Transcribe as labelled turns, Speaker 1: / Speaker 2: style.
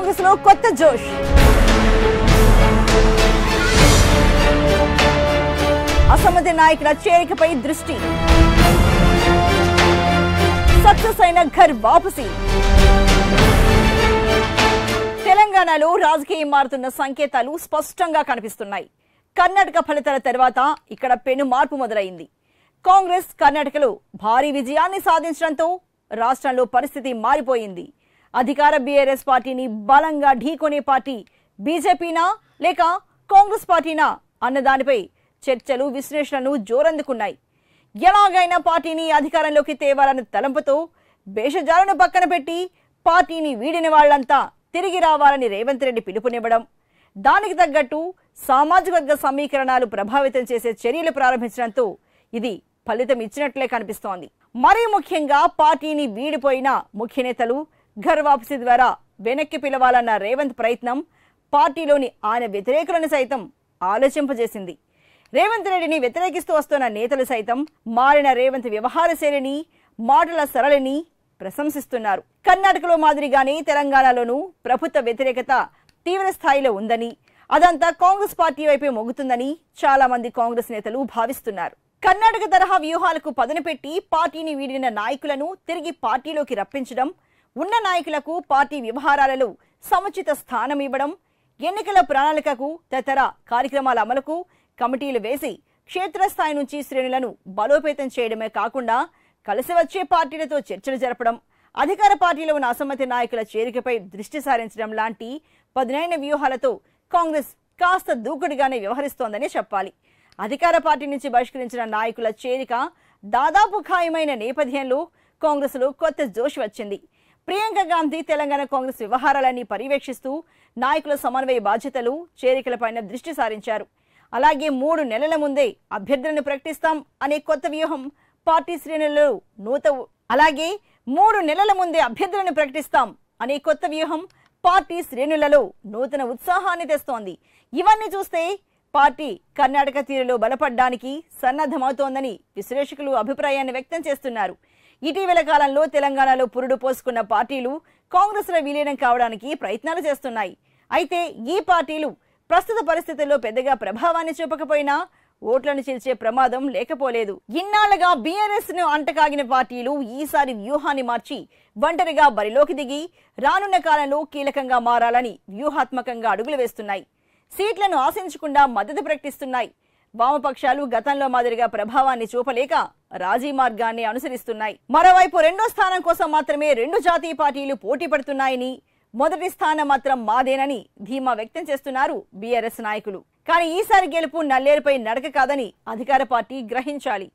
Speaker 1: కాంగ్రెస్ లో కొత్త జోష్ అసమ్మతి నాయకుల చేరికపై దృష్టి సక్సెస్ అయిన ఘర్ వాపసి తెలంగాణలో రాజకీయం మారుతున్న సంకేతాలు స్పష్టంగా కనిపిస్తున్నాయి కర్ణాటక ఫలితాల తర్వాత ఇక్కడ పెను మార్పు మొదలైంది కాంగ్రెస్ కర్ణాటకలో భారీ విజయాన్ని సాధించడంతో రాష్ట్రంలో పరిస్థితి మారిపోయింది అధికార బీఆర్ఎస్ పార్టీని బలంగా ఢీకొనే పార్టీ బీజేపీనా లేక కాంగ్రెస్ పార్టీనా అన్న దానిపై చర్చలు విశ్లేషణలు జోరందుకున్నాయి ఎలాగైనా పార్టీని అధికారంలోకి తేవాలన్న తలంపుతో భేషజాలను పక్కన పెట్టి పార్టీని వీడిన వాళ్లంతా తిరిగి రావాలని రేవంత్ రెడ్డి పిలుపునివ్వడం దానికి తగ్గట్టు సామాజిక వర్గ సమీకరణాలు ప్రభావితం చేసే చర్యలు ప్రారంభించడంతో ఇది ఫలితం ఇచ్చినట్లే కనిపిస్తోంది మరీ ముఖ్యంగా పార్టీని వీడిపోయిన ముఖ్య నేతలు ఘర్ వాపసీ ద్వారా వెనక్కి పిలవాలన్న రేవంత్ ప్రయత్నం పార్టీలోని ఆయన వ్యతిరేకులను సైతం ఆలోచింపజేసింది రేవంత్ రెడ్డిని వ్యతిరేకిస్తూ వస్తున్న నేతలు సైతం మారిన రేవంత్ వ్యవహార శైలిని మాటల సరళిని ప్రశంసిస్తున్నారు కర్ణాటకలో మాదిరిగానే తెలంగాణలోనూ ప్రభుత్వ వ్యతిరేకత తీవ్ర స్థాయిలో ఉందని అదంతా కాంగ్రెస్ పార్టీ వైపే మొగుతుందని చాలా మంది కాంగ్రెస్ నేతలు భావిస్తున్నారు కర్ణాటక తరహా వ్యూహాలకు పదును పార్టీని వీడిన నాయకులను తిరిగి పార్టీలోకి రప్పించడం ఉన్న నాయకులకు పార్టీ వ్యవహారాలలో సముచిత స్థానం ఇవ్వడం ఎన్నికల ప్రణాళికకు తదితర కార్యక్రమాల అమలుకు కమిటీలు వేసి క్షేత్రస్థాయి నుంచి శ్రేణులను బలోపేతం చేయడమే కాకుండా కలిసి వచ్చే పార్టీలతో చర్చలు జరపడం అధికార పార్టీలో ఉన్న అసమ్మతి నాయకుల చేరికపై దృష్టి సారించడం లాంటి పదునైన వ్యూహాలతో కాంగ్రెస్ కాస్త దూకుడుగానే వ్యవహరిస్తోందని చెప్పాలి అధికార పార్టీ నుంచి బహిష్కరించిన నాయకుల చేరిక దాదాపు ఖాయమైన నేపథ్యంలో కాంగ్రెస్లో కొత్త జోష్ వచ్చింది ప్రియాంక గాంధీ తెలంగాణ కాంగ్రెస్ వ్యవహారాలన్నీ పర్యవేక్షిస్తూ నాయకుల సమన్వయ బాధ్యతలు చేరికలపైన దృష్టి సారించారు అలాగే మూడు నెలల ముందే అభ్యర్థులను ప్రకటిస్తాం అనే కొత్త వ్యూహం పార్టీ శ్రేణులలో నూత అలాగే మూడు నెలల ముందే అభ్యర్థులను ప్రకటిస్తాం అనే కొత్త వ్యూహం పార్టీ శ్రేణులలో నూతన ఉత్సాహాన్ని తెస్తోంది ఇవన్నీ చూస్తే పార్టీ కర్ణాటక తీరులో బలపడడానికి సన్నద్ధమవుతోందని విశ్లేషకులు అభిప్రాయాన్ని వ్యక్తం చేస్తున్నారు ఇటీవల కాలంలో తెలంగాణలో పురుడు పోసుకున్న పార్టీలు కాంగ్రెస్లో విలీనం కావడానికి ప్రయత్నాలు చేస్తున్నాయి అయితే ఈ పార్టీలు ప్రస్తుత పరిస్థితుల్లో పెద్దగా ప్రభావాన్ని చూపకపోయినా ఓట్లను చీల్చే ప్రమాదం లేకపోలేదు ఇన్నాళ్లుగా బీఆర్ఎస్ ను అంటకాగిన పార్టీలు ఈసారి వ్యూహాన్ని మార్చి ఒంటరిగా బరిలోకి దిగి రానున్న కాలంలో కీలకంగా మారాలని వ్యూహాత్మకంగా అడుగులు వేస్తున్నాయి సీట్లను ఆశించకుండా మద్దతు ప్రకటిస్తున్నాయి వామపక్షాలు గతంలో మాదిరిగా ప్రభావాన్ని చూపలేక రాజీ మార్గాన్ని అనుసరిస్తున్నాయి మరోవైపు రెండో స్థానం కోసం మాత్రమే రెండు జాతీయ పార్టీలు పోటీ పడుతున్నాయని మొదటి స్థానం మాత్రం మాదేనని ధీమా వ్యక్తం చేస్తున్నారు బీఆర్ఎస్ నాయకులు కానీ ఈసారి గెలుపు నల్లేరుపై నడక కాదని అధికార పార్టీ గ్రహించాలి